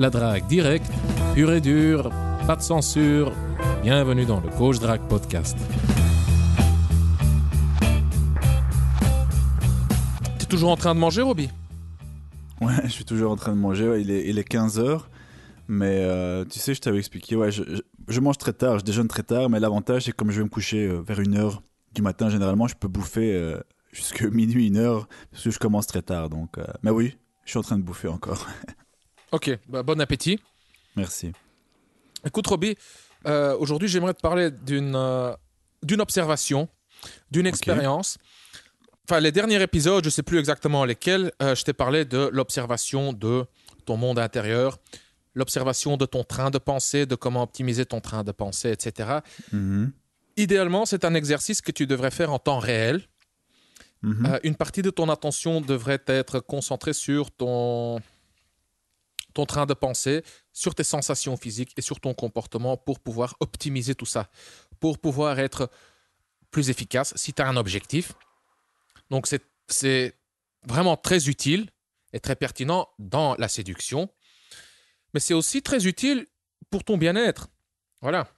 la drague directe, pure et dure, pas de censure. Bienvenue dans le Coach Drag Podcast. T'es toujours en train de manger, Roby Ouais, je suis toujours en train de manger. il, est, il est 15h. Mais euh, tu sais, je t'avais expliqué, ouais, je, mange très tard, je déjeune très tard, mais l'avantage, c'est comme je vais me coucher euh, vers 1h du matin, généralement, je peux bouffer euh, jusqu'à minuit, 1h, parce que je commence très tard. Donc, mais oui, je suis en train de bouffer encore. Ok, bah, bon appétit. Merci. Écoute, Roby, euh, aujourd'hui, j'aimerais te parler d'une euh, observation, d'une expérience. Enfin, les derniers épisodes, je ne sais plus exactement lesquels, euh, je t'ai parlé de l'observation de ton monde intérieur, l'observation de ton train de pensée, de comment optimiser ton train de pensée, etc. Mm-hmm. Idéalement, c'est un exercice que tu devrais faire en temps réel. Mm-hmm. une partie de ton attention devrait être concentrée sur ton, ton train de pensée, sur tes sensations physiques et sur ton comportement pour pouvoir optimiser tout ça, pour pouvoir être plus efficace si tu as un objectif. Donc c'est vraiment très utile et très pertinent dans la séduction, mais c'est aussi très utile pour ton bien-être. Voilà.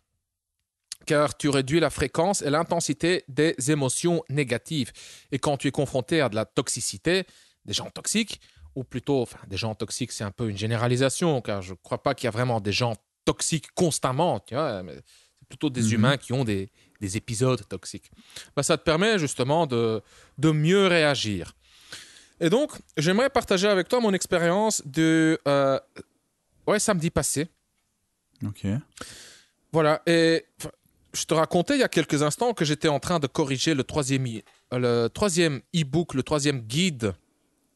Car tu réduis la fréquence et l'intensité des émotions négatives. Et quand tu es confronté à de la toxicité, des gens toxiques, ou plutôt, des gens toxiques, c'est un peu une généralisation, car je ne crois pas qu'il y a vraiment des gens toxiques constamment, tu vois, c'est plutôt des mhm. humains qui ont des, épisodes toxiques. Bah, ça te permet justement de, de mieux réagir. Et donc, j'aimerais partager avec toi mon expérience de euh, ouais, samedi passé. Ok. Voilà, et je te racontais il y a quelques instants que j'étais en train de corriger le le troisième e-book, le troisième guide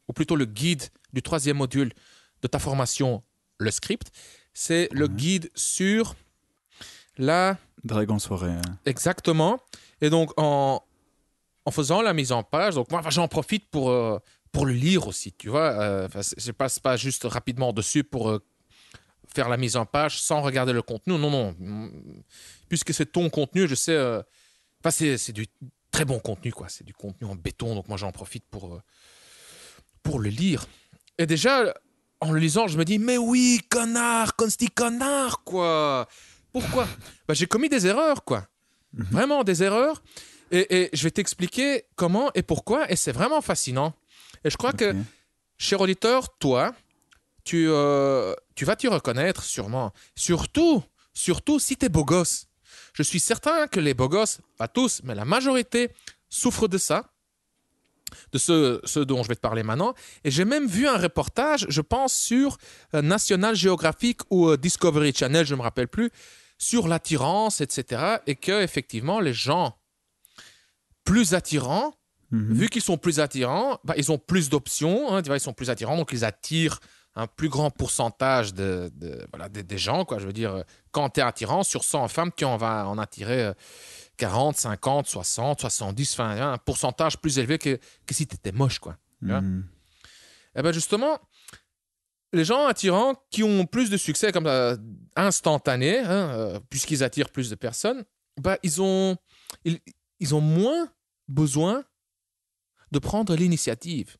ou plutôt le guide du troisième module de ta formation, le script. C'est le guide sur la... Dragon Soirée. Hein. Exactement. Et donc, en, en faisant la mise en page, donc moi, j'en profite pour, euh, pour le lire aussi, tu vois. Euh, je passe pas juste rapidement dessus pour... Euh, faire la mise en page sans regarder le contenu. Non, non. Puisque c'est ton contenu, je sais. Euh, c'est, du très bon contenu, quoi. C'est du contenu en béton, donc moi j'en profite pour, pour le lire. Et déjà, en le lisant, je me dis, mais oui, connard, consti connard, quoi. Pourquoi bah, J'ai commis des erreurs, quoi. Mhm. Vraiment des erreurs. Et, je vais t'expliquer comment et pourquoi. Et c'est vraiment fascinant. Et je crois que, cher auditeur, toi, tu, euh, tu vas t'y reconnaître sûrement. Surtout, surtout si t'es beau gosse. Je suis certain que les beaux gosses, pas tous, mais la majorité, souffrent de ça de ce, ce, dont je vais te parler maintenant. Et j'ai même vu un reportage, je pense, sur euh, National Geographic ou euh, Discovery Channel, je ne me rappelle plus, sur l'attirance, etc. Et que effectivement, les gens plus attirants, mhm. vu qu'ils sont plus attirants, bah, ils ont plus d'options, hein, ils sont plus attirants, donc ils attirent un plus grand pourcentage de, voilà, des, gens. Quoi. Je veux dire, euh, quand tu es attirant, sur 100 femmes, tu en vas en attirer... 40, 50, 60, 70, un pourcentage plus élevé que, si tu étais moche, quoi. Hmm. Et eh ben justement, les gens attirants qui ont plus de succès comme euh, instantané, hein, euh, puisqu'ils attirent plus de personnes, bah, ils, ont, ils, ont moins besoin de prendre l'initiative.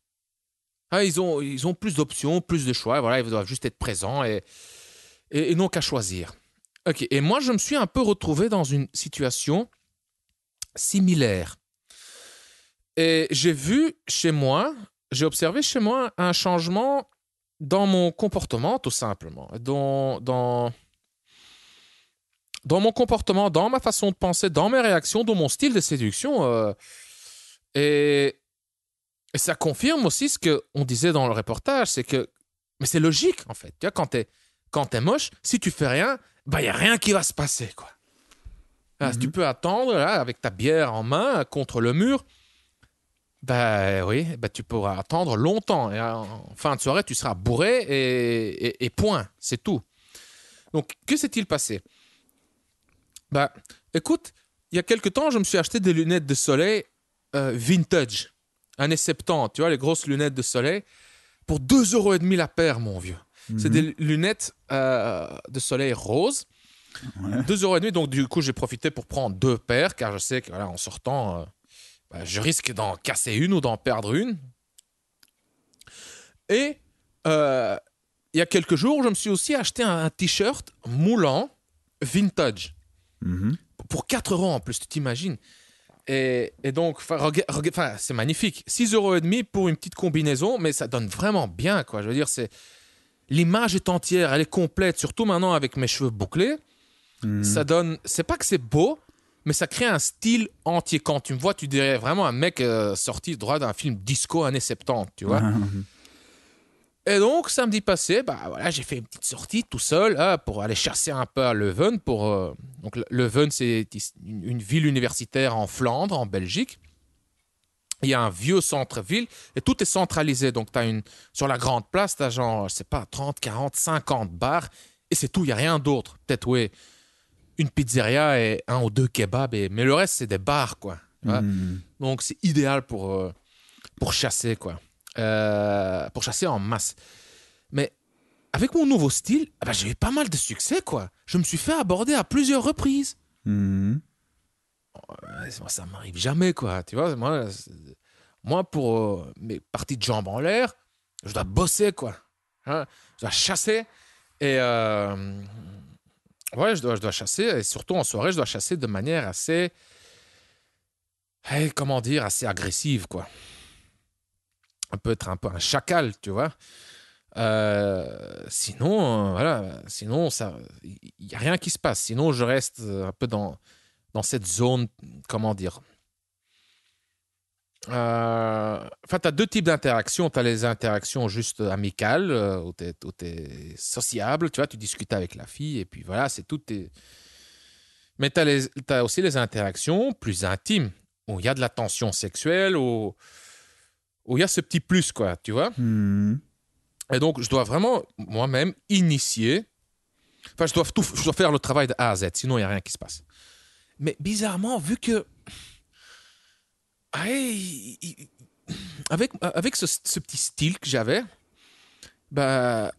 Ah, ils, ont, ils ont plus d'options, plus de choix, voilà, ils doivent juste être présents et, et, qu'à choisir. Ok, et moi je me suis un peu retrouvé dans une situation similaire Et j'ai vu chez moi, j'ai observé chez moi un changement dans mon comportement, tout simplement, dans, dans, mon comportement, dans ma façon de penser, dans mes réactions, dans mon style de séduction. Euh, et, ça confirme aussi ce qu'on disait dans le reportage, c'est que, mais c'est logique en fait, tu vois, quand t'es es moche, si tu fais rien, bah il n'y a rien qui va se passer, quoi. Ah, tu mhm. peux attendre avec ta bière en main contre le mur, bah oui, bah, tu pourras attendre longtemps. Et en fin de soirée, tu seras bourré et, point, c'est tout. Donc, que s'est-il passé Bah écoute, il y a quelque temps, je me suis acheté des lunettes de soleil euh, vintage, années 70, tu vois, les grosses lunettes de soleil, pour euros la paire, mon vieux. C'est mhm. des lunettes euh, de soleil roses, 2,5 euros. donc du coup j'ai profité pour prendre deux paires, car je sais que en sortant, euh, bah, je risque d'en casser une ou d'en perdre une. Et euh, il y a quelques jours, je me suis aussi acheté un, t-shirt moulant vintage. Mm-hmm. Pour 4 euros en plus, tu t'imagines. Et, et, donc, c'est magnifique. 6 euros et demi pour une petite combinaison, mais ça donne vraiment bien, quoi. Je veux dire, c'est l'image est entière, elle est complète, surtout maintenant avec mes cheveux bouclés. Mhm. Ça donne. C'est pas que c'est beau, mais ça crée un style entier. Quand tu me vois, tu dirais vraiment un mec euh, sorti droit d'un film disco années 70, tu vois. Ah, mhm. Et donc, samedi passé, bah, voilà, j'ai fait une petite sortie tout seul hein, pour aller chasser un peu à Leuven. Pour, euh, donc, Leuven, c'est une ville universitaire en Flandre, en Belgique. Il y a un vieux centre-ville et tout est centralisé. Donc, as une, sur la grande place, tu as genre, je sais pas, 30, 40, 50 bars et c'est tout, il n'y a rien d'autre. Peut-être, oui une pizzeria et un ou deux kebabs, et... mais le reste, c'est des bars, quoi. Hmm. Donc, c'est idéal pour, euh, pour chasser, quoi. Euh, pour chasser en masse. Mais avec mon nouveau style, ah bah, j'ai eu pas mal de succès, quoi. Je me suis fait aborder à plusieurs reprises. Hmm. Moi, ça m'arrive jamais, quoi. Tu vois, moi, pour euh, mes parties de jambes en l'air, je dois bosser, quoi. je dois chasser. Et Ouais, je dois, je dois chasser, et surtout en soirée, je dois chasser de manière assez. comment dire, assez agressive, quoi. Un peut être un peu un chacal, tu vois. Euh, sinon, voilà, sinon, ça, il n'y a rien qui se passe. Sinon, je reste un peu dans, dans cette zone, comment dire, Enfin, tu as deux types d'interactions. Tu as les interactions juste amicales, euh, où tu es, sociable, tu vois, tu discutes avec la fille, et puis voilà, c'est tout. Mais tu as, aussi les interactions plus intimes, où il y a de la tension sexuelle, où il y a ce petit plus, quoi, tu vois. Hmm. Et donc, je dois vraiment, moi-même, initier. Enfin, je dois, je dois faire le travail de A à Z, sinon il n'y a rien qui se passe. Mais bizarrement, vu que ah, avec, avec ce, petit style que j'avais, bah.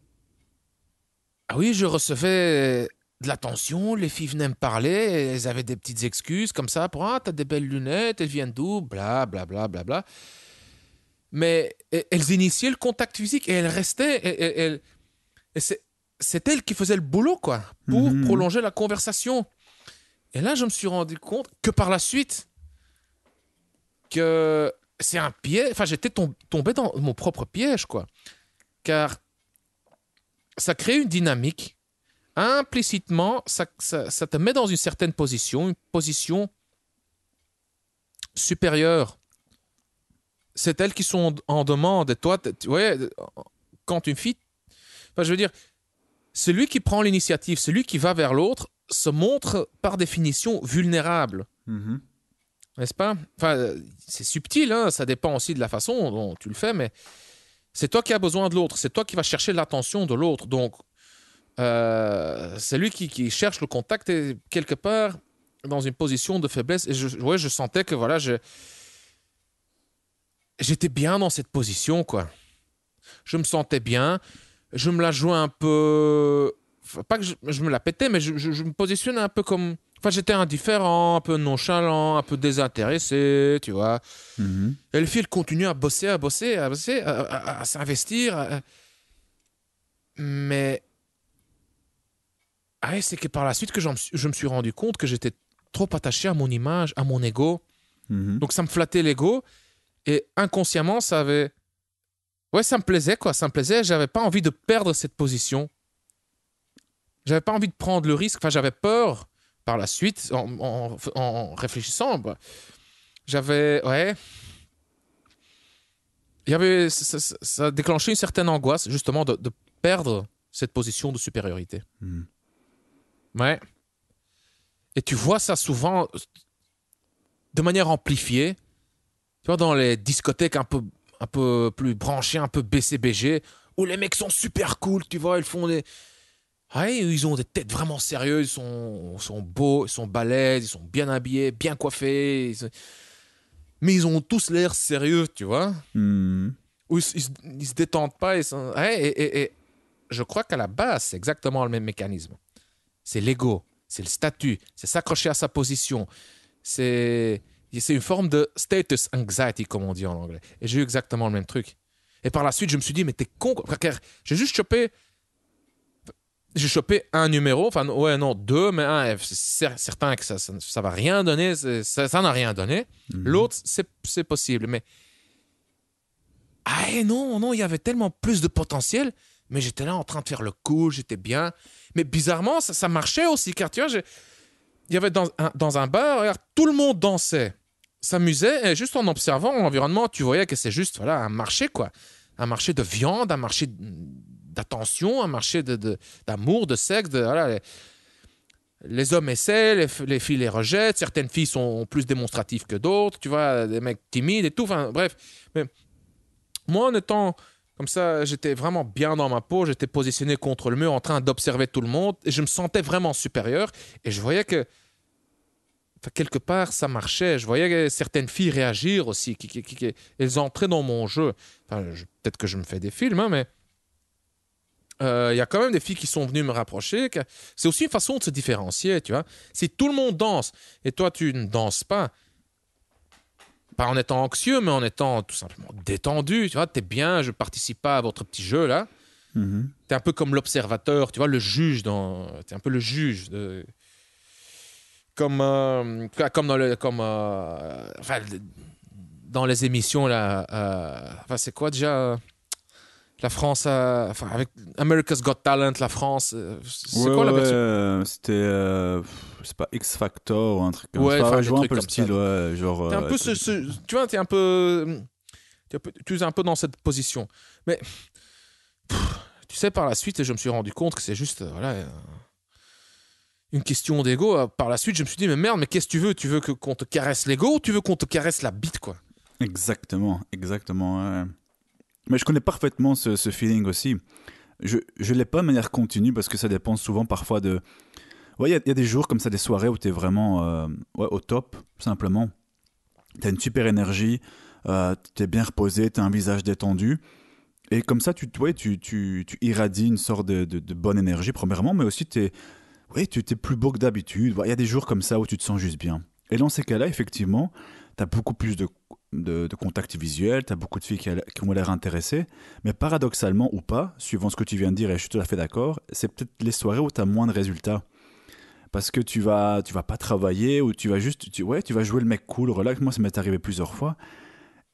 Ah oui, je recevais de l'attention, les filles venaient me parler, elles avaient des petites excuses comme ça pour Ah, t'as des belles lunettes, elles viennent d'où Bla, bla, bla, bla, bla. Mais e, elles initiaient le contact physique et elles restaient. Et, c'est elles qui faisaient le boulot, quoi, pour mhm. prolonger la conversation. Et là, je me suis rendu compte que par la suite, que c'est un piège. Enfin, j'étais tombé dans mon propre piège, quoi. Car ça crée une dynamique. Implicitement, ça, te met dans une certaine position, une position supérieure. C'est elles qui sont en demande. Et toi, tu vois, quand une fille. Enfin, je veux dire, celui qui prend l'initiative, celui qui va vers l'autre, se montre par définition vulnérable. Mm-hmm n'est-ce pas? Enfin, euh, c'est subtil, hein, ça dépend aussi de la façon dont tu le fais, mais c'est toi qui as besoin de l'autre, c'est toi qui vas chercher l'attention de l'autre. Donc, euh, c'est lui qui, cherche le contact et quelque part dans une position de faiblesse. Et je, ouais, je sentais que voilà, je, j'étais bien dans cette position, quoi. Je me sentais bien, je me la jouais un peu. pas que je, me la pétais, mais je, je me positionnais un peu comme Enfin, j'étais indifférent, un peu nonchalant, un peu désintéressé, tu vois. Mhm. Et le fil continue à bosser, à bosser, à bosser, à, s'investir. Mais. Ah, c'est que par la suite que je me suis rendu compte que j'étais trop attaché à mon image, à mon ego. Mhm. Donc ça me flattait l'ego. Et inconsciemment, ça avait. Ouais, ça me plaisait, quoi. Ça me plaisait. J'avais pas envie de perdre cette position. J'avais pas envie de prendre le risque. Enfin, j'avais peur par la suite, en, réfléchissant, bah, j'avais. Ouais. Il y avait, ça, déclenché une certaine angoisse, justement, de, perdre cette position de supériorité. Hmm. Ouais. Et tu vois ça souvent de manière amplifiée. Tu vois, dans les discothèques un peu, un peu plus branchées, un peu BCBG, où les mecs sont super cool, tu vois, ils font des, ah ils ont des têtes vraiment sérieuses, ils sont, sont beaux, ils sont balèzes, ils sont bien habillés, bien coiffés. Mais ils ont tous l'air sérieux, tu vois. Hmm. Ils, ne se détendent pas. et, je crois qu'à la base, c'est exactement le même mécanisme. C'est l'ego, c'est le statut, c'est s'accrocher à sa position. C'est une forme de status anxiety, comme on dit en anglais. Et j'ai eu exactement le même truc. Et par la suite, je me suis dit, mais t'es con. J'ai juste chopé j'ai chopé un numéro, enfin, ouais, non, deux, mais un, c'est certain que ça, ça, va rien donner, ça n'a rien donné. Mhm. L'autre, c'est possible, mais. Ah, et eh non, non, il y avait tellement plus de potentiel, mais j'étais là en train de faire le coup, j'étais bien. Mais bizarrement, ça, marchait aussi, car tu vois, il y avait dans un, dans un bar, regarde, tout le monde dansait, s'amusait, et juste en observant l'environnement, tu voyais que c'est juste, voilà, un marché, quoi. Un marché de viande, un marché attention, un marché d'amour, de, d'amour, de, sexe. De, voilà, les, hommes essaient, les, filles les rejettent, certaines filles sont plus démonstratives que d'autres, tu vois, des mecs timides et tout, enfin bref. Mais moi, en étant comme ça, j'étais vraiment bien dans ma peau, j'étais positionné contre le mur en train d'observer tout le monde, et je me sentais vraiment supérieur, et je voyais que... quelque part, ça marchait. Je voyais certaines filles réagir aussi, qui, qui, elles entraient dans mon jeu. peut-être que je me fais des films, hein, mais il euh, y a quand même des filles qui sont venues me rapprocher. C'est aussi une façon de se différencier, tu vois. Si tout le monde danse et toi, tu ne danses pas, pas en étant anxieux, mais en étant tout simplement détendu, tu vois, t'es bien, je participe pas à votre petit jeu, là. Mm-hmm. tu es un peu comme l'observateur, tu vois, le juge dans... es un peu le juge de... Comme, euh, comme dans Comme, euh, dans les émissions, là... Enfin, c'est quoi, déjà la France, enfin, avec America's Got Talent, la France. Euh, c'est quoi la euh, C'était, euh, c'est pas, X Factor ou un truc comme ouais, ça. Enfin, un peu le style, ouais. Genre, es un peu tu vois, un peu. Tu es un peu dans cette position. Mais. tu sais, par la suite, je me suis rendu compte que c'est juste. Voilà. Une question d'ego. Par la suite, je me suis dit, mais merde, mais qu'est-ce que tu veux Tu veux qu'on te caresse l'ego ou tu veux qu'on te caresse la bite, quoi Exactement, exactement, ouais. Mais je connais parfaitement ce, feeling aussi. Je ne l'ai pas de manière continue parce que ça dépend souvent parfois de... Ouais, il y, a des jours comme ça, des soirées où tu es vraiment euh, au top, simplement. Tu as une super énergie, euh, tu es bien reposé, tu as un visage détendu. Et comme ça, tu, tu, tu, tu, irradies une sorte de, bonne énergie, premièrement, mais aussi es, ouais, tu es plus beau que d'habitude. Il y a des jours comme ça où tu te sens juste bien. Et dans ces cas-là, effectivement, tu as beaucoup plus de de, contact visuel, tu as beaucoup de filles qui, ont l'air intéressées, mais paradoxalement ou pas, suivant ce que tu viens de dire, et je suis tout à fait d'accord, c'est peut-être les soirées où tu as moins de résultats. Parce que tu vas, tu vas pas travailler ou tu vas juste, ouais, tu vas jouer le mec cool, relax. Moi, ça m'est arrivé plusieurs fois.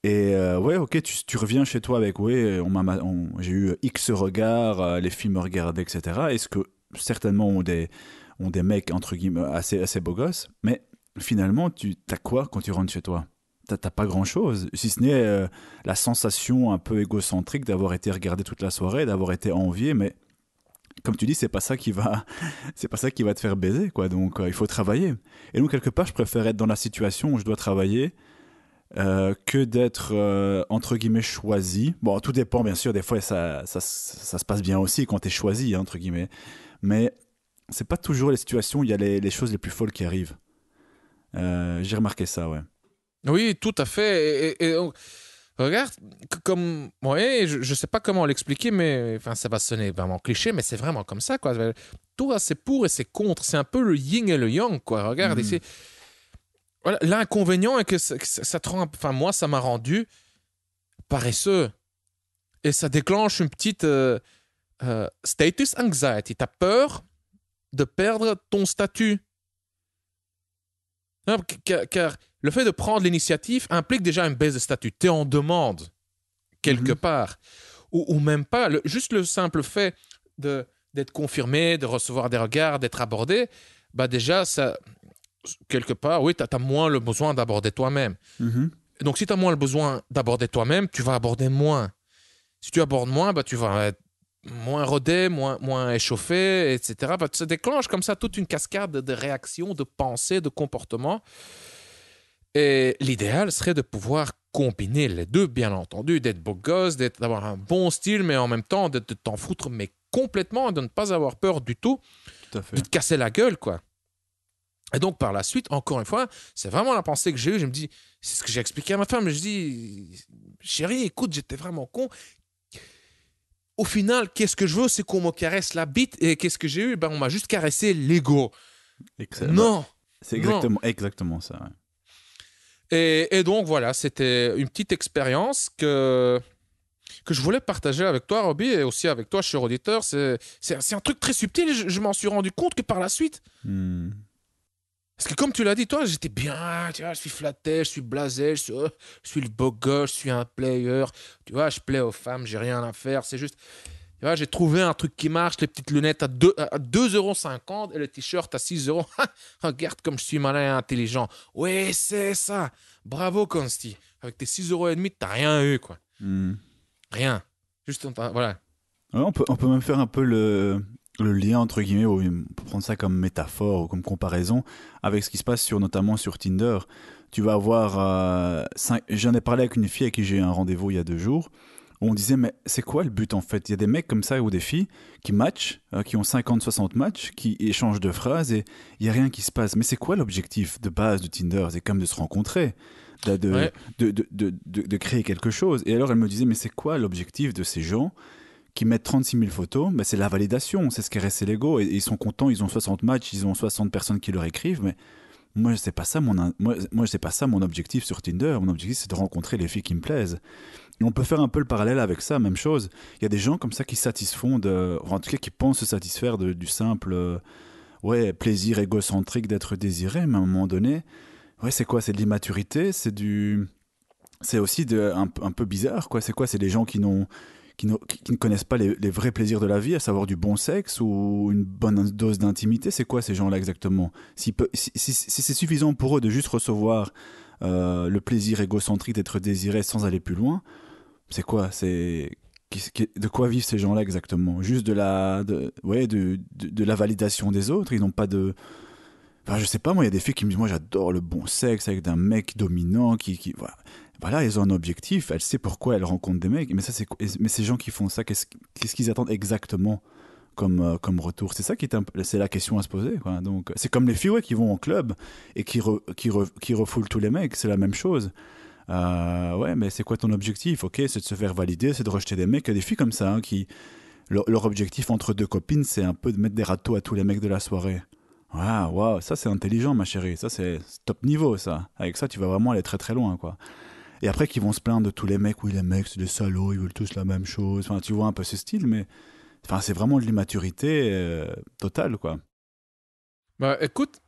Et euh, ouais, ok, tu, reviens chez toi avec, ouais, on, j'ai eu X regards, euh, les filles me regardaient, etc. Est-ce que certainement on des, ont des mecs, entre guillemets, assez, assez beaux gosses, mais finalement, tu as quoi quand tu rentres chez toi t'as pas grand chose, si ce n'est euh, la sensation un peu égocentrique d'avoir été regardé toute la soirée, d'avoir été envié, mais comme tu dis, c'est pas ça qui va, c'est pas ça qui va te faire baiser, quoi. Donc euh, il faut travailler. Et donc quelque part, je préfère être dans la situation où je dois travailler euh, que d'être entre guillemets choisi. Bon, tout dépend bien sûr. Des fois, ça, ça, se passe bien aussi quand t'es choisi, hein, entre guillemets. Mais c'est pas toujours les situations où il y a les, les choses les plus folles qui arrivent. J'ai remarqué ça, ouais. Oui, tout à fait. Et, regarde, comme, ouais, je, ne sais pas comment l'expliquer, mais enfin, ça va sonner vraiment cliché, mais c'est vraiment comme ça, quoi. Tout, c'est pour et c'est contre. C'est un peu le yin et le yang, quoi. Regarde, hmm. ici. l'inconvénient est que ça, enfin, moi, ça m'a rendu paresseux. Et ça déclenche une petite euh, euh, status anxiety. as peur de perdre ton statut. car le fait de prendre l'initiative implique déjà une baisse de statut. Tu en demande quelque mhm. part. Ou, même pas. juste le simple fait d'être confirmé, de recevoir des regards, d'être abordé, bah déjà, ça, quelque part, oui, tu as, moins le besoin d'aborder toi-même. Mhm. Donc, si tu as moins le besoin d'aborder toi-même, tu vas aborder moins. Si tu abordes moins, bah, tu vas être moins rodé, moins, moins échauffé, etc. Bah, ça déclenche comme ça toute une cascade de réactions, de pensées, de comportements. Et l'idéal serait de pouvoir combiner les deux, bien entendu, d'être beau gosse, d'avoir un bon style, mais en même temps de t'en foutre mais complètement et de ne pas avoir peur du tout, de te casser la gueule, quoi. Et donc, par la suite, encore une fois, c'est vraiment la pensée que j'ai eue. Je me dis, c'est ce que j'ai expliqué à ma femme. Je dis, chérie, écoute, j'étais vraiment con. Au final, qu'est-ce que je veux C'est qu'on me caresse la bite. Et qu'est-ce que j'ai eu ben, On m'a juste caressé l'ego. Non C'est exactement, exactement ça. Et, donc voilà, c'était une petite expérience que que je voulais partager avec toi, Roby, et aussi avec toi, cher auditeur. C'est, un truc très subtil, je, m'en suis rendu compte que par la suite. Hmm. Parce que comme tu l'as dit, toi, j'étais bien, tu vois, je suis flatté, je suis blasé, je suis, le beau gosse, je suis un player, tu vois, je plais aux femmes, j'ai rien à faire, c'est juste j'ai trouvé un truc qui marche, les petites lunettes à 2,50€ et le t-shirt à 6 euros. Regarde comme je suis malin et intelligent. Oui, c'est ça. Bravo, Consti. Avec tes demi, t'as rien eu, quoi. Hmm. Rien. Juste, voilà. on, peut, on peut même faire un peu le, lien entre guillemets, on peut prendre ça comme métaphore ou comme comparaison avec ce qui se passe sur notamment sur Tinder. Tu vas avoir, euh, j'en ai parlé avec une fille à qui j'ai un rendez-vous il y a deux jours on disait, mais c'est quoi le but en fait Il y a des mecs comme ça ou des filles qui matchent, euh, qui ont 50-60 matchs, qui échangent de phrases et il n'y a rien qui se passe. Mais c'est quoi l'objectif de base de Tinder C'est comme de se rencontrer, de de, créer quelque chose. Et alors elle me disait, mais c'est quoi l'objectif de ces gens qui mettent 36 000 photos C'est la validation, c'est ce qui reste l'ego. Et, ils sont contents, ils ont 60 matchs, ils ont 60 personnes qui leur écrivent, mais. Moi, c'est pas ça pas ça mon objectif sur Tinder. Mon objectif, c'est de rencontrer les filles qui me plaisent on peut faire un peu le parallèle avec ça, même chose. Il y a des gens comme ça qui satisfont, euh, en tout cas qui pensent se satisfaire du simple euh, ouais, plaisir égocentrique d'être désiré, mais à un moment donné, ouais, c'est quoi C'est de l'immaturité C'est du. C'est aussi de, un, peu bizarre, quoi. C'est quoi C'est des gens qui n'ont. Qui, ne connaissent pas les, vrais plaisirs de la vie, à savoir du bon sexe ou une bonne dose d'intimité. C'est quoi ces gens-là exactement si c'est suffisant pour eux de juste recevoir euh, le plaisir égocentrique d'être désiré sans aller plus loin. C'est quoi C'est de quoi vivent ces gens-là exactement Juste de la, de, la validation des autres. Ils n'ont pas de. Enfin, je sais pas, moi, il y a des filles qui me disent Moi, j'adore le bon sexe avec un mec dominant qui. voilà. elles ont un objectif, elles savent pourquoi elles rencontrent des mecs. Mais, ça, mais ces gens qui font ça, qu'est-ce qu'ils attendent exactement comme, euh, comme retour. C'est ça qui est, c'est la question à se poser. Quoi. Donc, c'est comme les filles qui vont en club et qui, qui, qui refoulent tous les mecs, c'est la même chose. Euh, ouais, mais c'est quoi ton objectif Ok, c'est de se faire valider, c'est de rejeter des mecs. Il y a des filles comme ça hein, qui. Leur, objectif entre deux copines, c'est un peu de mettre des râteaux à tous les mecs de la soirée. Ah, waouh, ça c'est intelligent, ma chérie. Ça c'est top niveau, ça. Avec ça, tu vas vraiment aller très très loin, quoi. Et après, qu'ils vont se plaindre de tous les mecs. Oui, les mecs, c'est des salauds, ils veulent tous la même chose. Enfin, tu vois un peu ce style, mais c'est vraiment de l'immaturité euh, totale, quoi. Bah, écoute,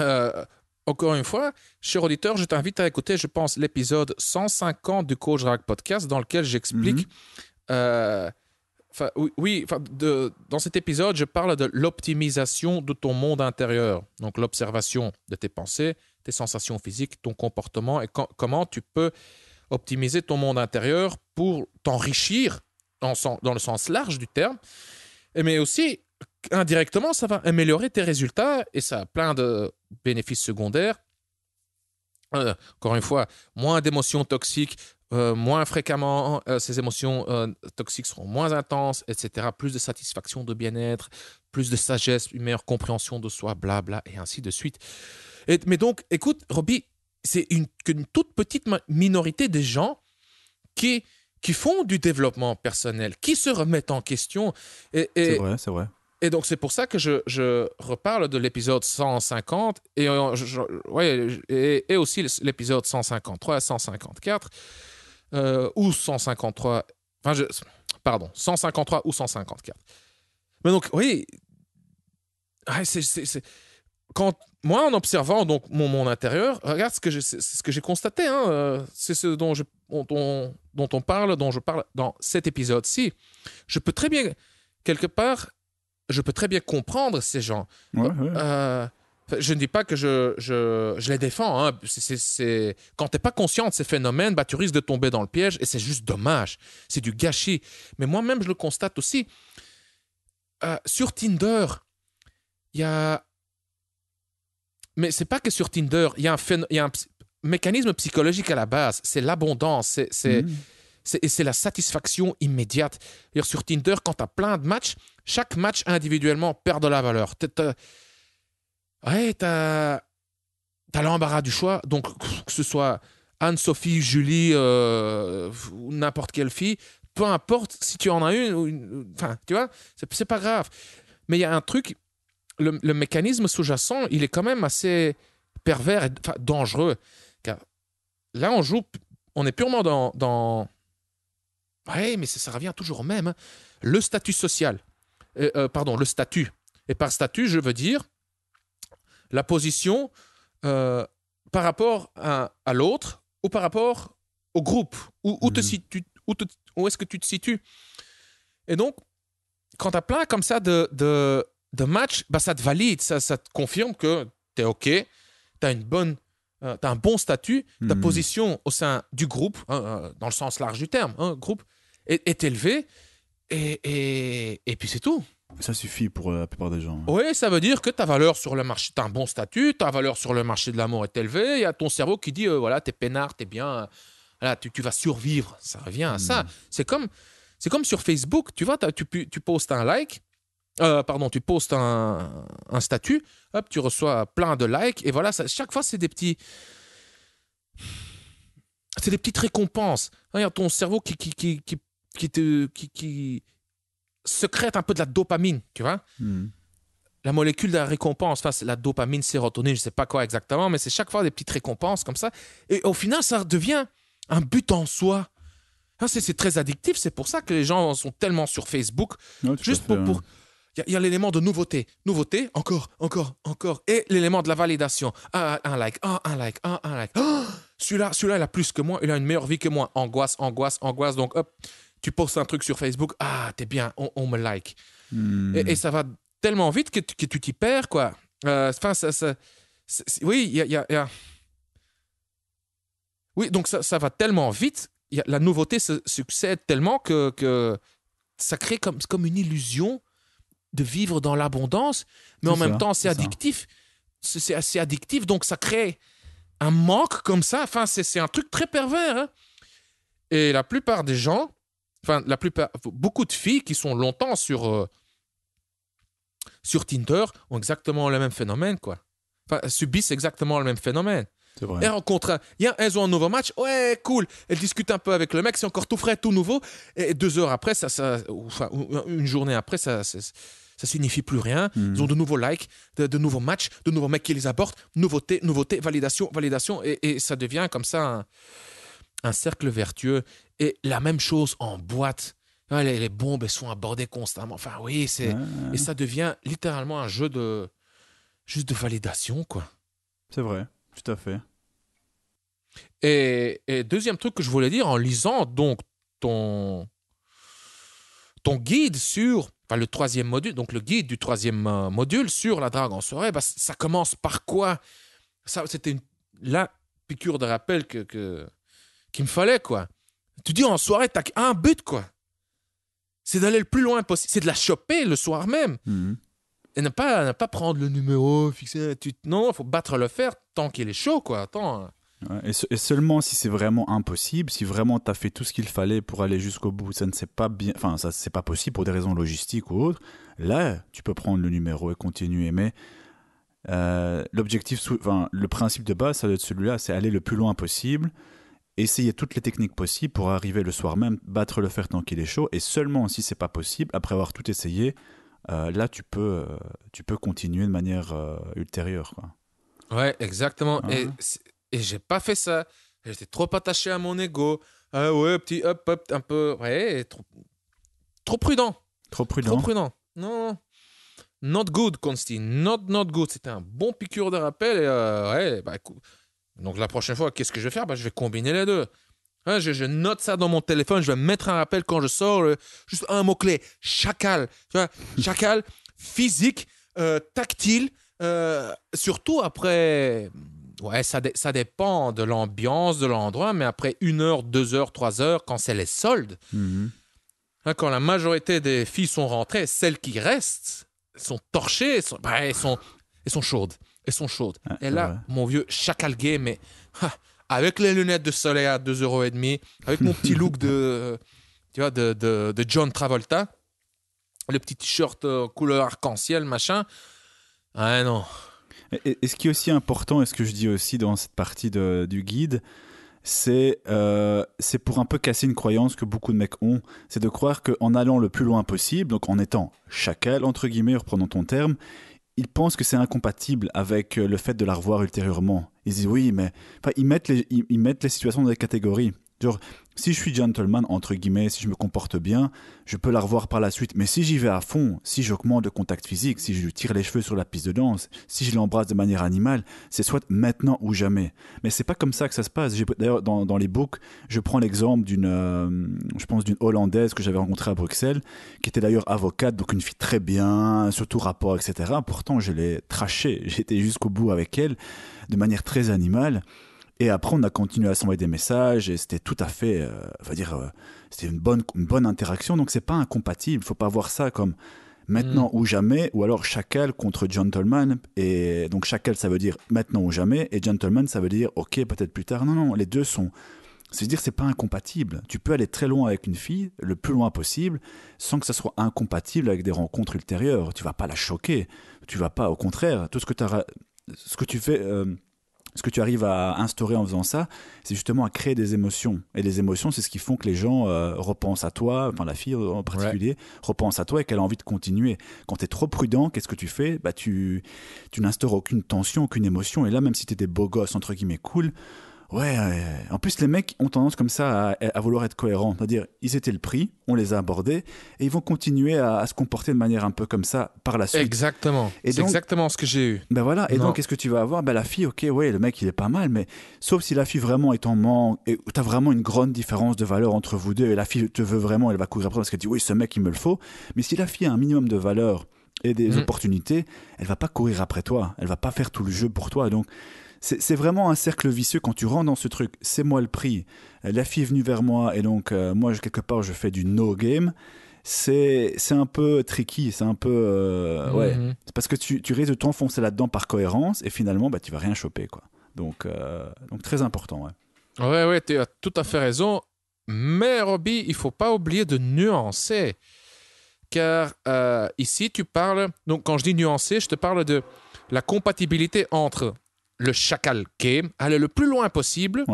euh, encore une fois, cher auditeur, je t'invite à écouter, je pense, l'épisode 150 du Coach Rack Podcast, dans lequel j'explique. Mhm. Euh, oui, dans cet épisode, je parle de l'optimisation de ton monde intérieur, donc l'observation de tes pensées, tes sensations physiques, ton comportement et comment tu peux optimiser ton monde intérieur pour t'enrichir dans le sens large du terme, mais aussi indirectement, ça va améliorer tes résultats et ça a plein de bénéfices secondaires. Euh, encore une fois, moins d'émotions toxiques, euh, moins fréquemment, euh, ces émotions toxiques seront moins intenses, etc. Plus de satisfaction, de bien-être, plus de sagesse, une meilleure compréhension de soi, blabla, et ainsi de suite. Et, mais donc, écoute, Robbie, c'est une, une toute petite minorité des gens qui qui font du développement personnel, qui se remettent en question. Et, et c'est vrai, c'est vrai. Et donc, c'est pour ça que je, je reparle de l'épisode 150 et, euh, ouais, et, aussi l'épisode 153 154 euh, ou 153. Enfin, pardon, 153 ou 154. Mais donc, oui, ah, c'est, quand moi, en observant donc mon, mon intérieur, regarde ce que j'ai, ce que j'ai constaté. Hein, euh, c'est ce dont, je, on, dont on parle, dont je parle dans cet épisode-ci. Je peux très bien, quelque part, je peux très bien comprendre ces gens. Euh, je ne dis pas que je, je, je les défends. Hein. C'est, Quand tu n'es pas conscient de ces phénomènes, bah, tu risques de tomber dans le piège et c'est juste dommage. C'est du gâchis. Mais moi-même, je le constate aussi. Euh, sur Tinder, il y a mais c'est pas que sur Tinder, il y a un, un mécanisme psychologique à la base. C'est l'abondance, c'est mm. la satisfaction immédiate. Sur Tinder, quand tu as plein de matchs, chaque match individuellement perd de la valeur. Tu Ouais, t'as as, l'embarras du choix. Donc, que ce soit Anne-Sophie, Julie, euh, n'importe quelle fille, peu importe si tu en as une, ou une... enfin, tu vois, c'est pas grave. Mais il y a un truc le, mécanisme sous-jacent, il est quand même assez pervers et dangereux. Car là, on joue, on est purement dans. dans... Oui, mais ça, revient toujours au même. Hein. Le statut social. Euh, euh, pardon, le statut. Et par statut, je veux dire la position euh, par rapport à, l'autre ou par rapport au groupe. Mmh. Où, est-ce que tu te situes Et donc, quand tu as plein comme ça de, de match, bah, ça te valide, ça, ça te confirme que tu es OK, tu as une bonne euh, un bon statut, ta hmm. position au sein du groupe, hein, euh, dans le sens large du terme, un hein, groupe, est, élevé élevée. Et, et, et puis c'est tout. Ça suffit pour euh, la plupart des gens. Hein. Oui, ça veut dire que ta valeur sur le marché, as un bon statut, ta valeur sur le marché de l'amour est élevée. Il y a ton cerveau qui dit, voilà voilà, es peinard, es bien, voilà, tu, tu, vas survivre. Ça revient à ça. Hmm. C'est comme, c'est comme sur Facebook, tu vois, tu, tu postes un like, euh, pardon, tu postes un, statut, hop, tu reçois plein de likes, et voilà, chaque fois, c'est des petits. C'est des petites récompenses. Regarde ton cerveau qui, qui, qui, te. Qui, secrète un peu de la dopamine, tu vois. Hmm. La molécule de la récompense, enfin, la dopamine, sérotonine, je ne sais pas quoi exactement, mais c'est chaque fois des petites récompenses comme ça. Et au final, ça devient un but en soi. Ah, c'est très addictif, c'est pour ça que les gens sont tellement sur Facebook. juste pour, hein. Il y a, l'élément de nouveauté. Nouveauté, encore, encore, encore. Et l'élément de la validation. Ah, un like, ah, un like, ah, un like. celui-là, celui-là, il a plus que moi, il a une meilleure vie que moi. Angoisse, angoisse, angoisse. Donc, hop, tu postes un truc sur Facebook. Ah, t'es bien, on, me like. Hmm. Et, ça va tellement vite que, tu t'y perds, quoi. Euh, enfin, ça, ça oui, il y, a, Oui, donc ça, ça va tellement vite, y a, la nouveauté se succède tellement que, que ça crée comme, comme une illusion de vivre dans l'abondance, mais en même temps, c'est addictif. C'est assez addictif, donc ça crée un manque comme ça. Enfin, c'est un truc très pervers. Hein. Et la plupart des gens, enfin, la plupart, beaucoup de filles qui sont longtemps sur, euh, sur Tinder ont exactement le même phénomène, quoi. Enfin, subissent exactement le même phénomène. Vrai. Elles rencontrent, elles ont un nouveau match, ouais, cool. Elles discutent un peu avec le mec, c'est encore tout frais, tout nouveau. Et deux heures après, ça, enfin, une journée après, ça, ça signifie plus rien. Mhm. Ils ont de nouveaux likes, de, nouveaux matchs, de nouveaux mecs qui les apportent, nouveauté, nouveauté, validation, validation, et, ça devient comme ça un, cercle vertueux. Et la même chose en boîte. Les, bombes elles sont abordées constamment. Enfin, oui, c'est et ça devient littéralement un jeu de juste de validation, quoi. C'est vrai, tout à fait. Et, et, deuxième truc que je voulais dire en lisant donc ton ton guide sur le troisième module, donc le guide du troisième euh, module sur la drague en soirée, bah, ça commence par quoi Ça, c'était la piqûre de rappel que, qu'il me fallait, quoi. Tu dis en soirée, t'as un but, quoi. C'est d'aller le plus loin possible. C'est de la choper le soir même. Mhm. Et ne pas, pas prendre le numéro, fixé Tu... Non, il faut battre le fer tant qu'il est chaud, quoi. Attends. Hein. Et, seulement si c'est vraiment impossible, si vraiment tu as fait tout ce qu'il fallait pour aller jusqu'au bout, ça ne s'est pas bien, enfin ça c'est pas possible pour des raisons logistiques ou autres. Là, tu peux prendre le numéro et continuer. Mais euh, l'objectif, enfin le principe de base, ça doit être celui-là, c'est aller le plus loin possible, essayer toutes les techniques possibles pour arriver le soir même, battre le fer tant qu'il est chaud. Et seulement si c'est pas possible, après avoir tout essayé, euh, là tu peux, euh, tu peux continuer de manière ultérieure. Ouais, exactement. Et et j'ai pas fait ça. J'étais trop attaché à mon ego. Ah ouais, petit hop, hop, un peu. Ouais, trop, trop prudent. Trop prudent. Trop prudent. Non, Not good, Consti. Not, not good. C'était un bon piqûre de rappel. Euh, ouais, bah, Donc la prochaine fois, qu'est-ce que je vais faire bah, Je vais combiner les deux. Hein, je, note ça dans mon téléphone. Je vais mettre un rappel quand je sors. Euh, juste un mot-clé. Chacal. chacal, physique, euh, tactile. surtout après Ouais, ça, ça dépend de l'ambiance, de l'endroit, mais après une heure, deux heures, trois heures, quand c'est les soldes, mhm. hein, quand la majorité des filles sont rentrées, celles qui restent sont torchées, bah, elles sont, sont, chaudes. Elles sont chaudes. Ah, et là, mon vieux chacal gay, mais avec les lunettes de soleil à euros, avec mon petit look de, tu vois, de, de, de John Travolta, le petit t-shirt euh, couleur arc-en-ciel, machin. Ah non, et, ce qui est aussi important, et ce que je dis aussi dans cette partie du guide, euh, c'est pour un peu casser une croyance que beaucoup de mecs ont, c'est de croire qu'en allant le plus loin possible, donc en étant chacal, entre guillemets, reprenons ton terme, ils pensent que c'est incompatible avec euh, le fait de la revoir ultérieurement. Ils disent oui, mais ils, mettent ils mettent les situations dans des catégories si je suis gentleman, entre guillemets, si je me comporte bien, je peux la revoir par la suite. Mais si j'y vais à fond, si j'augmente le contact physique, si je lui tire les cheveux sur la piste de danse, si je l'embrasse de manière animale, c'est soit maintenant ou jamais. Mais c'est pas comme ça que ça se passe. D'ailleurs, dans, les books, je prends l'exemple d'une, euh, je pense, d'une Hollandaise que j'avais rencontrée à Bruxelles, qui était d'ailleurs avocate, donc une fille très bien, surtout rapport, etc. Pourtant, je l'ai trachée. J'étais jusqu'au bout avec elle, de manière très animale. Et après, on a continué à s'envoyer des messages et c'était tout à fait, euh, on va dire, euh, c'était une bonne, bonne interaction. Donc, c'est pas incompatible. Il Faut pas voir ça comme maintenant mm. ou jamais, ou alors chacal contre gentleman. Et donc, chacal, ça veut dire maintenant ou jamais, et gentleman, ça veut dire ok, peut-être plus tard. Non, non, les deux sont. C'est-à-dire, c'est pas incompatible. Tu peux aller très loin avec une fille, le plus loin possible, sans que ça soit incompatible avec des rencontres ultérieures. Tu vas pas la choquer. Tu vas pas, au contraire, tout ce que, tu fais. Euh, ce que tu arrives à instaurer en faisant ça, c'est justement à créer des émotions. Et les émotions, c'est ce qui font que les gens euh, repensent à toi, enfin la fille en particulier, repense à toi et qu'elle a envie de continuer. Quand tu es trop prudent, qu'est-ce que tu fais bah, Tu, tu n'instaures aucune tension, aucune émotion. Et là, même si tu étais beau gosse, entre guillemets, cool, Ouais, en plus les mecs ont tendance comme ça à, vouloir être cohérents, c'est-à-dire ils étaient le prix, on les a abordés et ils vont continuer à, se comporter de manière un peu comme ça par la suite. Exactement. C'est exactement ce que j'ai eu. Ben voilà, et donc qu'est-ce que tu vas avoir Ben la fille, ok, ouais, le mec il est pas mal, mais sauf si la fille vraiment est en manque et t'as vraiment une grande différence de valeur entre vous deux et la fille te veut vraiment, elle va courir après parce qu'elle dit oui ce mec il me le faut, mais si la fille a un minimum de valeur et des mhm. opportunités, elle va pas courir après toi, elle va pas faire tout le jeu pour toi. Donc c'est vraiment un cercle vicieux quand tu rentres dans ce truc. C'est moi le prix. Euh, la fille est venue vers moi et donc euh, moi, quelque part, je fais du no game. C'est un peu tricky, c'est un peu. Euh, mhm. C'est parce que tu, risques de t'enfoncer là-dedans par cohérence et finalement, bah, tu vas rien choper. quoi. Donc, donc très important. Ouais, ouais, tu as tout à fait raison. Mais Roby, il faut pas oublier de nuancer. Car ici, tu parles. Donc, quand je dis nuancer, je te parle de la compatibilité entre le chacal K, aller le plus loin possible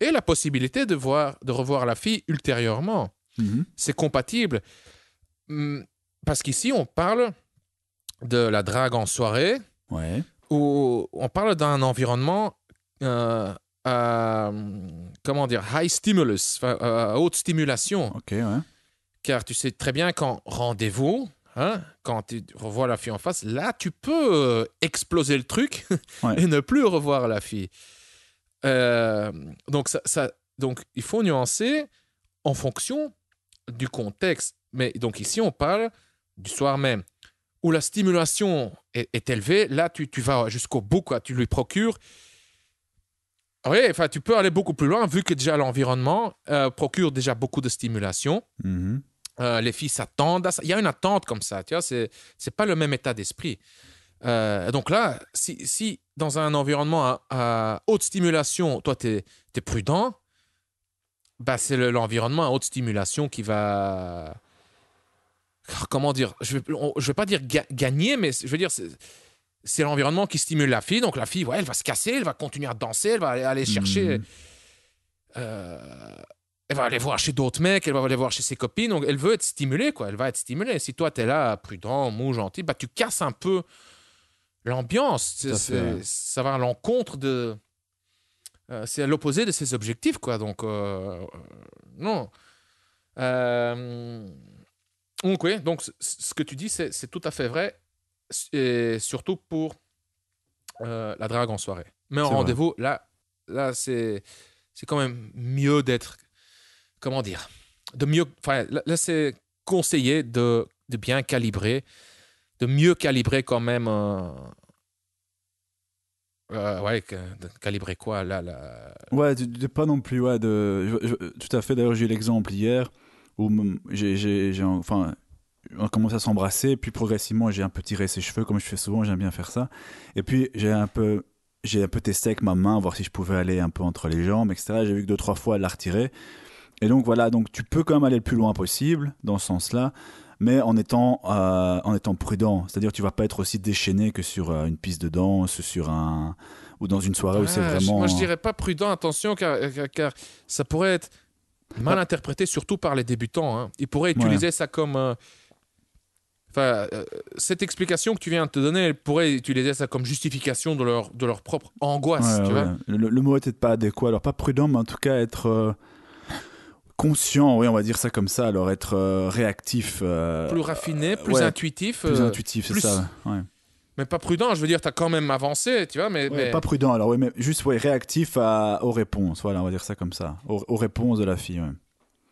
et la possibilité de, voir, de revoir la fille ultérieurement. Mhm. C'est compatible. Hmm, parce qu'ici, on parle de la drague en soirée, où on parle d'un environnement, euh, comment dire, high stimulus, euh, à haute stimulation. Car tu sais très bien qu'en rendez-vous, Hein, quand tu revois la fille en face, là, tu peux euh, exploser le truc et ne plus revoir la fille. Euh, donc, ça, donc, il faut nuancer en fonction du contexte. Mais donc, ici, on parle du soir même où la stimulation est, élevée. Là, tu, vas jusqu'au bout, tu lui procures. Oui, enfin, tu peux aller beaucoup plus loin vu que déjà l'environnement euh, procure déjà beaucoup de stimulation. Mm-hmm. Euh, les filles s'attendent à ça. Il y a une attente comme ça, tu vois, c'est, pas le même état d'esprit. Euh, donc là, si, dans un environnement à, haute stimulation, toi, tu es, prudent, bah, c'est l'environnement à haute stimulation qui va. Oh, comment dire Je ne vais, pas dire gagner, mais je veux dire, c'est, l'environnement qui stimule la fille. Donc la fille, elle va se casser, elle va continuer à danser, elle va aller, chercher. Mmh. Euh, elle va aller voir chez d'autres mecs, elle va aller voir chez ses copines. Donc, elle veut être stimulée, quoi. Elle va être stimulée. Si toi, t'es là, prudent, mou, gentil, bah, tu casses un peu l'ambiance. Ça va à l'encontre de. Euh, c'est à l'opposé de ses objectifs, quoi. Donc, euh, euh, non. donc, oui, donc, ce que tu dis, c'est tout à fait vrai. Et surtout pour la drague en soirée. Mais en rendez-vous, là, là c'est quand même mieux d'être comment dire, de mieux, enfin, là, c'est conseillé de, de, bien calibrer, de mieux calibrer quand même. Euh, euh, ouais, de calibrer quoi là, là... Euh. Ouais, pas non plus, ouais, de, tout à fait. D'ailleurs, j'ai eu l'exemple hier où j'ai, enfin, on commence à s'embrasser, puis progressivement, j'ai un peu tiré ses cheveux, comme je fais souvent, j'aime bien faire ça. Et puis, j'ai un peu j'ai un peu testé avec ma main, voir si je pouvais aller un peu entre les jambes, etc. J'ai vu que deux, trois fois, elle l'a retiré. Et donc voilà, donc tu peux quand même aller le plus loin possible dans ce sens-là, mais en étant, euh, en étant prudent. C'est-à-dire tu vas pas être aussi déchaîné que sur euh, une piste de danse, sur un ou dans une soirée où c'est vraiment. Moi je dirais pas prudent, attention, car, euh, car, ça pourrait être mal bah. interprété, surtout par les débutants. Hein. Ils pourraient utiliser ça comme. Enfin, cette explication que tu viens de te donner, ils pourraient utiliser ça comme justification de leur, de leur propre angoisse. tu Vois le, mot était pas adéquat, alors pas prudent, mais en tout cas être, conscient, oui, on va dire ça comme ça, alors être euh, réactif. Euh, plus raffiné, plus intuitif. Plus euh, intuitif, c'est ça. Mais pas prudent, je veux dire, tu quand même avancé, tu vois, mais, Pas prudent, alors oui, mais juste ouais, réactif aux réponses, voilà, on va dire ça comme ça, aux, réponses de la fille.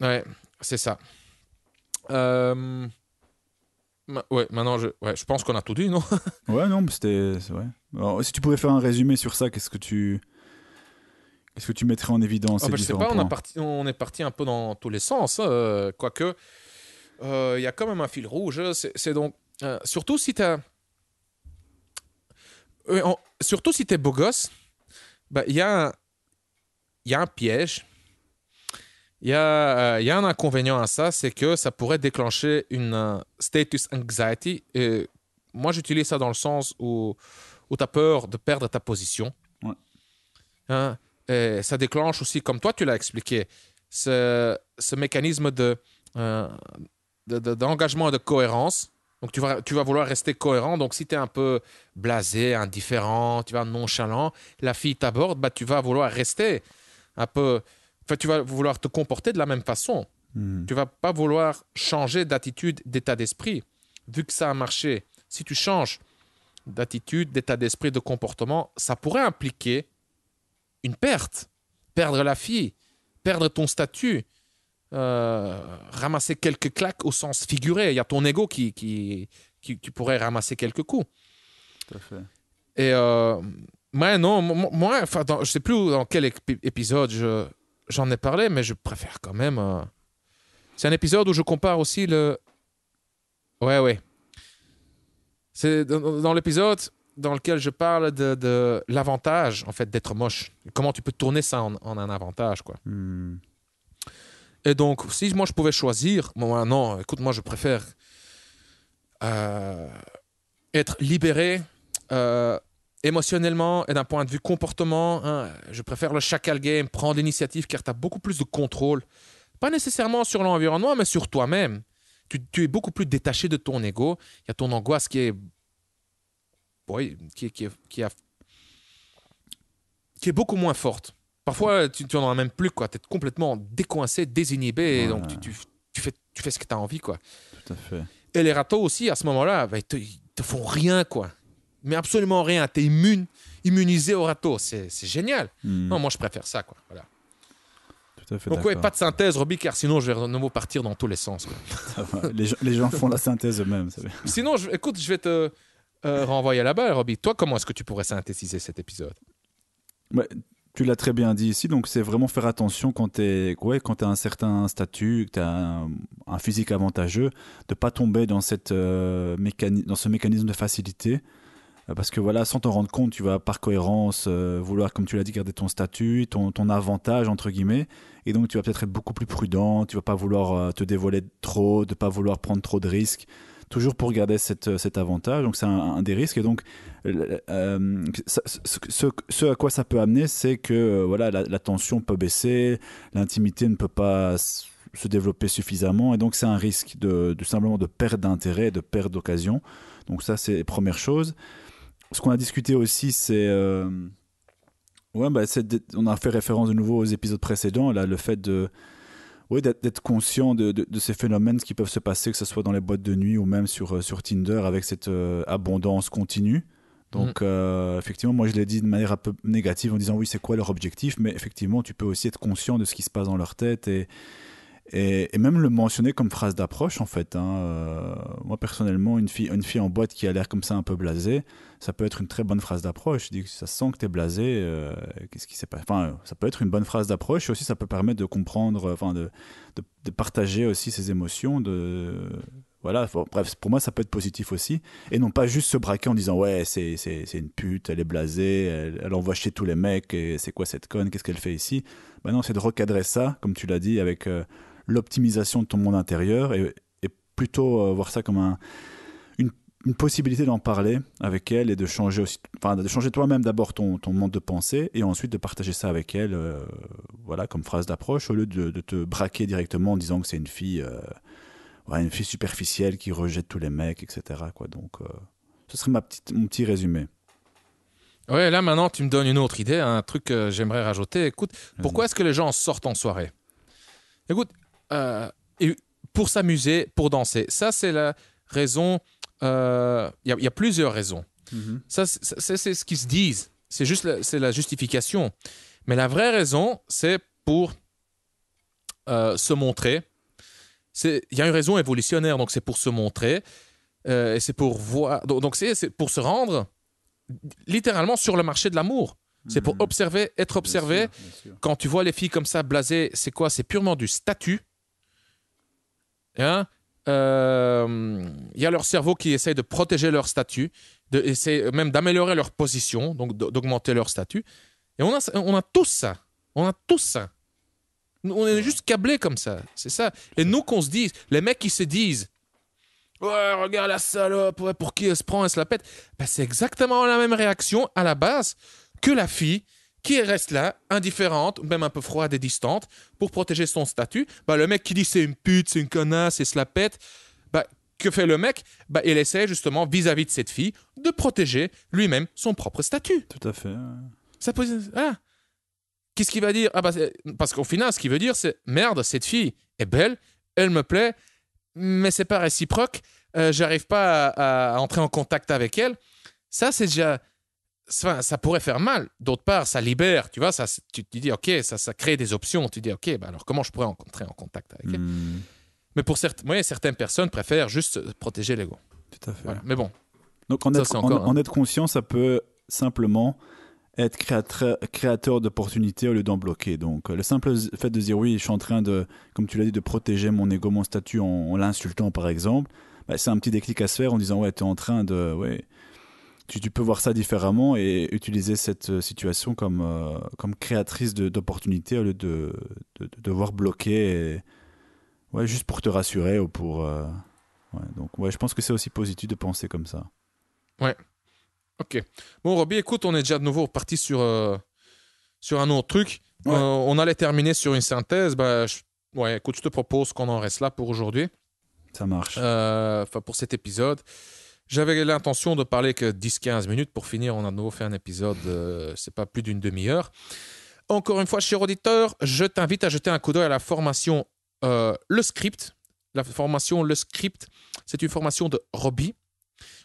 Ouais, ouais c'est ça. Euh... Ouais, maintenant, je, pense qu'on a tout dit, non Ouais, non, c'était... si tu pouvais faire un résumé sur ça, qu'est-ce que tu... Est-ce que tu mettrais en évidence ah, ces bah, sais pas, on, on, est parti un peu dans tous les sens, hein, euh, quoique euh, il y a quand même un fil rouge. Hein, c'est donc euh, surtout si tu Euh, surtout si t'es beau gosse, bah, il y, a, y a un piège. Il y, a, y a un inconvénient à ça, c'est que ça pourrait déclencher une status anxiety. Et moi, j'utilise ça dans le sens où, où tu as peur de perdre ta position. Ouais. Hein, et euh, ça déclenche aussi, comme toi tu l'as expliqué, ce, mécanisme de, euh, d'engagement de, et de cohérence. Donc tu vas, tu vas vouloir rester cohérent. Donc si tu es un peu blasé, indifférent, tu vas nonchalant, la fille t'aborde, bah, tu vas vouloir rester un peu... Enfin, tu vas vouloir te comporter de la même façon. Hmm. Tu vas pas vouloir changer d'attitude, d'état d'esprit. Vu que ça a marché, si tu changes d'attitude, d'état d'esprit, de comportement, ça pourrait impliquer une perte. Perdre la fille, perdre ton statut, euh, ramasser quelques claques au sens figuré. Il y a ton ego qui, qui, qui, pourrait ramasser quelques coups. Tout à fait. Et euh, non, moi, enfin, je sais plus dans quel épisode j'en ai parlé, mais je préfère quand même. Euh, c'est un épisode où je compare aussi le. Ouais, ouais. C'est dans l'épisode dans lequel je parle de, l'avantage, en fait, d'être moche. Comment tu peux tourner ça en, un avantage, quoi. Hmm. Et donc, si moi je pouvais choisir, moi non, écoute, moi je préfère euh, être libéré euh, émotionnellement et d'un point de vue comportement. Hein. je préfère le chacal game, prendre l'initiative car tu as beaucoup plus de contrôle. Pas nécessairement sur l'environnement, mais sur toi-même. Tu, tu, es beaucoup plus détaché de ton ego. Il y a ton angoisse qui est qui, qui, a, qui est beaucoup moins forte. Parfois, tu, tu en auras même plus, quoi. Tu es complètement décoincé, désinhibé, donc tu, fais, tu fais ce que tu as envie, quoi. Tout à fait. Et les râteaux aussi, à ce moment-là, ben, ils, te, te font rien, quoi. Mais absolument rien. Tu es immune, immunisé aux râteau. C'est génial. Hmm. Non, moi, je préfère ça, quoi. Donc, ouais, pas de synthèse, Roby, car sinon, je vais de nouveau partir dans tous les sens. les, gens, font la synthèse eux-mêmes. Sinon, écoute, je vais te euh, renvoyé à la balle, Robbie. Toi, comment est-ce que tu pourrais synthétiser cet épisode Tu l'as très bien dit ici, donc c'est vraiment faire attention quand tu ouais, as un certain statut, que tu as un, physique avantageux, de pas tomber dans, cette, euh, mécanisme, dans ce mécanisme de facilité euh, parce que voilà, sans t'en rendre compte, tu vas par cohérence vouloir, comme tu l'as dit, garder ton statut, ton, avantage entre guillemets, et donc tu vas peut-être être beaucoup plus prudent, tu vas pas vouloir te dévoiler trop, de pas vouloir prendre trop de risques, toujours pour garder euh, cet avantage. Donc c'est un, des risques. Et donc euh, euh, ce, à quoi ça peut amener, c'est que voilà, la, tension peut baisser, l'intimité ne peut pas se développer suffisamment. Et donc, c'est un risque de, simplement de perte d'intérêt, de perte d'occasion. Donc, ça, c'est première chose. Ce qu'on a discuté aussi, c'est. Bah, on a fait référence de nouveau aux épisodes précédents, là, le fait de oui, d'être conscient de, de, ces phénomènes qui peuvent se passer, que ce soit dans les boîtes de nuit ou même sur, euh, sur Tinder avec cette euh, abondance continue. Donc, mm. euh, effectivement, moi je l'ai dit de manière un peu négative en disant oui, c'est quoi leur objectif, mais effectivement, tu peux aussi être conscient de ce qui se passe dans leur tête et, et, même le mentionner comme phrase d'approche en fait. Hein. moi personnellement, une fille, une fille en boîte qui a l'air comme ça un peu blasée, ça peut être une très bonne phrase d'approche. Ça sent que tu es blasé, euh, qu'est-ce qui s'est passé Enfin, euh, ça peut être une bonne phrase d'approche et aussi ça peut permettre de comprendre, euh, enfin, de, de, partager aussi ses émotions, de voilà, bref, pour moi, ça peut être positif aussi. Et non pas juste se braquer en disant, ouais, c'est, c'est, c'est une pute, elle est blasée, elle, envoie chez tous les mecs, et c'est quoi cette conne, qu'est-ce qu'elle fait ici Bah non, c'est de recadrer ça, comme tu l'as dit, avec l'optimisation de ton monde intérieur et, plutôt voir ça comme un, une possibilité d'en parler avec elle et de changer aussi, enfin, de changer toi-même d'abord ton, ton monde de pensée et ensuite de partager ça avec elle, euh, voilà, comme phrase d'approche, au lieu de, de, te braquer directement en disant que c'est une fille, euh, une fille superficielle qui rejette tous les mecs, etc. Quoi. Donc, euh, ce serait ma petite, mon petit résumé. Ouais, là maintenant, tu me donnes une autre idée, hein, un truc que j'aimerais rajouter. Écoute, pourquoi est-ce que les gens sortent en soirée Écoute, pour s'amuser, pour danser, ça c'est la raison il euh, y, a plusieurs raisons. Mhm. Ça, c'est ce qu'ils se disent. C'est juste la, la justification. Mais la vraie raison, c'est pour euh, se montrer. Il y a une raison évolutionnaire, donc c'est pour se montrer. Euh, et c'est pour voir. Donc, c'est pour se rendre littéralement sur le marché de l'amour. C'est pour mhm. observer, être observé. Quand tu vois les filles comme ça blasées, c'est quoi C'est purement du statut. Hein euh, il y a leur cerveau qui essaye de protéger leur statut, de, même d'améliorer leur position, donc d'augmenter leur statut. Et on a, on a tous ça. On a tous ça. On est juste câblés comme ça. C'est ça. Et nous qu'on se dise, les mecs qui se disent Ouais, regarde la salope, pour qui elle se prend, elle se la pète. Ben, c'est exactement la même réaction à la base que la fille qui reste là, indifférente, même un peu froide et distante, pour protéger son statut. Bah, le mec qui dit c'est une pute, c'est une connasse, c'est la pète, bah, que fait le mec bah, Il essaie justement, vis-à-vis de cette fille, de protéger lui-même son propre statut. Tout à fait. Ça pose... Ah. Qu'est-ce qu'il va dire ah bah, Parce qu'au final, ce qu'il veut dire, c'est merde, cette fille est belle, elle me plaît, mais c'est pas réciproque, euh, j'arrive pas à, entrer en contact avec elle. Ça, c'est déjà, ça, ça, pourrait faire mal. D'autre part, ça libère, tu vois, ça, tu, te dis, OK, ça, ça crée des options. Tu dis, OK, bah alors comment je pourrais entrer en contact avec elle hmm. Mais pour certains, certaines personnes préfèrent juste protéger l'ego. Tout à fait. Mais bon. Donc en, être, en, être, conscient, ça peut simplement être créateur, créateur d'opportunités au lieu d'en bloquer. Donc le simple fait de dire, oui, je suis en train de, comme tu l'as dit, de protéger mon ego, mon statut en, l'insultant, par exemple, bah, c'est un petit déclic à se faire en disant, ouais, tu es en train de... Ouais, tu, peux voir ça différemment et utiliser cette euh, situation comme, euh, comme créatrice d'opportunités au lieu de, de, de devoir bloquer, ouais, juste pour te rassurer ou pour. Euh, donc, ouais, je pense que c'est aussi positif de penser comme ça. Ouais. Ok. Bon, Roby, écoute, on est déjà de nouveau parti sur, sur un autre truc. on allait terminer sur une synthèse. Bah, ouais, écoute, je te propose qu'on en reste là pour aujourd'hui. Ça marche. Enfin, pour cet épisode. J'avais l'intention de parler que 10-15 minutes pour finir. On a de nouveau fait un épisode, ce euh, c'est pas plus d'une demi-heure. Encore une fois, cher auditeur, je t'invite à jeter un coup d'œil à la formation euh, Le Script. La formation Le Script, c'est une formation de Robbie.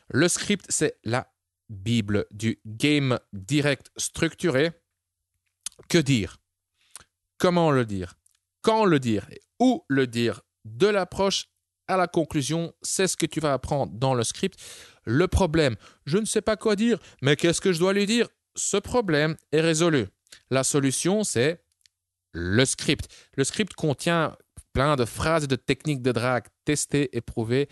Le Script, c'est la Bible du game direct structuré. Que dire Comment le dire Quand le dire Où le dire De l'approche à la conclusion, c'est ce que tu vas apprendre dans le script. Le problème, je ne sais pas quoi dire, mais qu'est-ce que je dois lui dire Ce problème est résolu. La solution, c'est le script. Le script contient plein de phrases et de techniques de drague testées, et prouvées.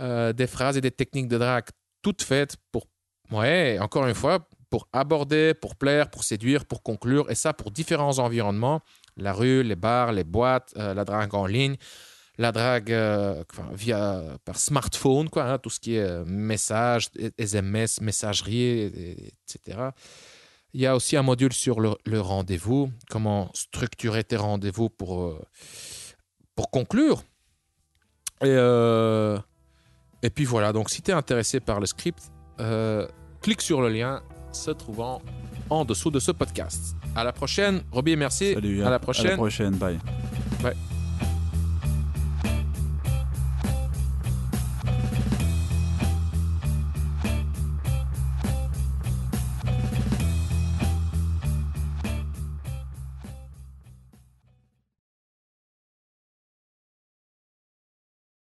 Euh, des phrases et des techniques de drague toutes faites pour, ouais, encore une fois, pour aborder, pour plaire, pour séduire, pour conclure, et ça pour différents environnements, la rue, les bars, les boîtes, euh, la drague en ligne la drague euh, via par smartphone, quoi, hein, tout ce qui est euh, message, SMS, messagerie, etc. Il y a aussi un module sur le, rendez-vous, comment structurer tes rendez-vous pour, euh, pour conclure. Et, et puis voilà, donc si tu es intéressé par le script, clique sur le lien se trouvant en dessous de ce podcast. À la prochaine, Roby, merci. Salut, à, la prochaine. prochaine, Bye.